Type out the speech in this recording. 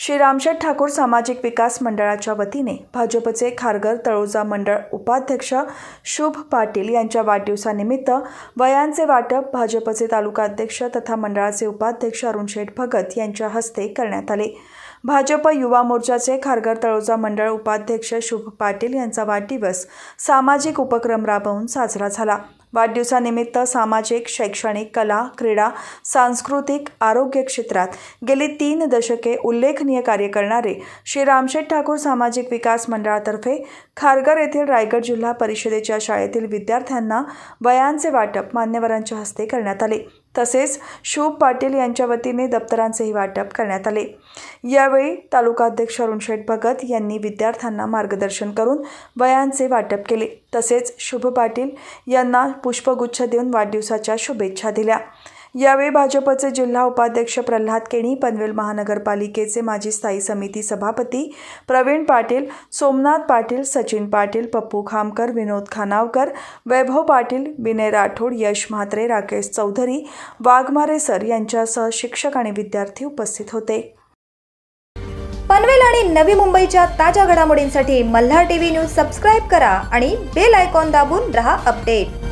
श्री रामशेठ ठाकूर सामाजिक विकास मंडळाच्या वतीने भाजपचे खारघर तळोजा मंडळ उपाध्यक्ष शुभ पाटील यांच्या वाढदिवसानिमित्त वयांचे वाटप भाजपचे तालुकाध्यक्ष तथा मंडळाचे उपाध्यक्ष अरुण शेठ भगत यांच्या हस्ते करण्यात आले भाजप युवा मोर्चाचे खारघर तळोजा मंडळ उपाध्यक्ष शुभ पाटील यांचा वाढदिवस सामाजिक उपक्रम राबवून साजरा झाला वाढदिवसानिमित्त सामाजिक शैक्षणिक कला क्रीडा सांस्कृतिक आरोग्य क्षेत्रात गेली तीन दशके उल्लेखनीय कार्य करणारे श्री रामशेठ ठाकूर सामाजिक विकास मंडळातर्फे खारघर येथील रायगड जिल्हा परिषदेच्या शाळेतील विद्यार्थ्यांना वयांचे वाटप मान्यवरांच्या हस्ते करण्यात आले तसेच शुभ पाटील यांच्या वतीने दप्तरांचेही वाटप करण्यात आले यावेळी तालुकाध्यक्ष अरुणशेठ भगत यांनी विद्यार्थ्यांना मार्गदर्शन करून वयांचे वाटप केले तसेच शुभ पाटील यांना पुष्पगुच्छ देऊन वाढदिवसाच्या शुभेच्छा दिल्या यावेळी भाजपचे जिल्हा उपाध्यक्ष प्रल्हाद केणी पनवेल महानगरपालिकेचे माजी स्थायी समिती सभापती प्रवीण पाटील सोमनाथ पाटील सचिन पाटील पप्पू खामकर विनोद खानावकर वैभव पाटील विनय राठोड यश म्हात्रे राकेश चौधरी वाघमारे सर यांच्यासह शिक्षक आणि विद्यार्थी उपस्थित होते पनवेल आणि नवी मुंबईच्या ताज्या घडामोडींसाठी मल्हार टीव्ही न्यूज सबस्क्राईब करा आणि बेल आयकॉन दाबून रहा अपडेट